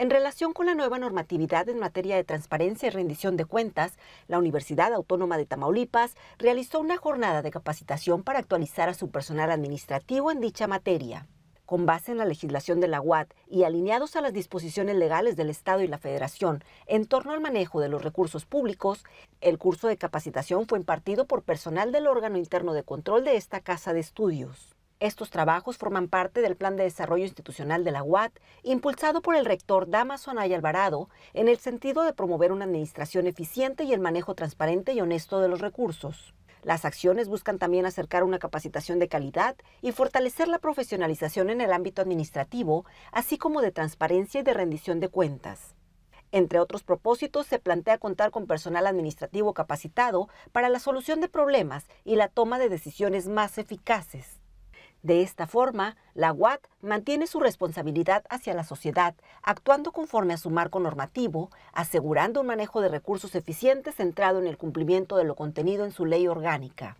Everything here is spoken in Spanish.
En relación con la nueva normatividad en materia de transparencia y rendición de cuentas, la Universidad Autónoma de Tamaulipas realizó una jornada de capacitación para actualizar a su personal administrativo en dicha materia. Con base en la legislación de la UAT y alineados a las disposiciones legales del Estado y la Federación en torno al manejo de los recursos públicos, el curso de capacitación fue impartido por personal del órgano interno de control de esta casa de estudios. Estos trabajos forman parte del Plan de Desarrollo Institucional de la UAT, impulsado por el rector Damaso Anaya Alvarado, en el sentido de promover una administración eficiente y el manejo transparente y honesto de los recursos. Las acciones buscan también acercar una capacitación de calidad y fortalecer la profesionalización en el ámbito administrativo, así como de transparencia y de rendición de cuentas. Entre otros propósitos, se plantea contar con personal administrativo capacitado para la solución de problemas y la toma de decisiones más eficaces. De esta forma, la UAT mantiene su responsabilidad hacia la sociedad, actuando conforme a su marco normativo, asegurando un manejo de recursos eficientes centrado en el cumplimiento de lo contenido en su ley orgánica.